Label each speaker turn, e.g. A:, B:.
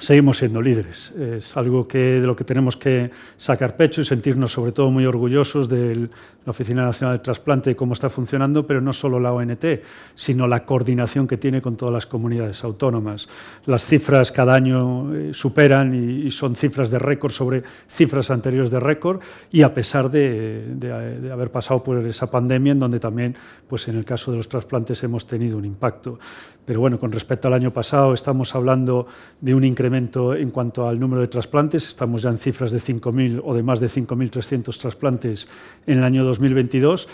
A: seguimos siendo líderes. Es algo que, de lo que tenemos que sacar pecho y sentirnos sobre todo muy orgullosos de la Oficina Nacional de Trasplante y cómo está funcionando, pero no solo la ONT, sino la coordinación que tiene con todas las comunidades autónomas. Las cifras cada año eh, superan y, son cifras de récord sobre cifras anteriores de récord y a pesar de, haber pasado por esa pandemia en donde también, pues en el caso de los trasplantes, hemos tenido un impacto pero bueno, con respecto al año pasado estamos hablando de un incremento en cuanto al número de trasplantes, estamos ya en cifras de 5.000 o de más de 5.300 trasplantes en el año 2022,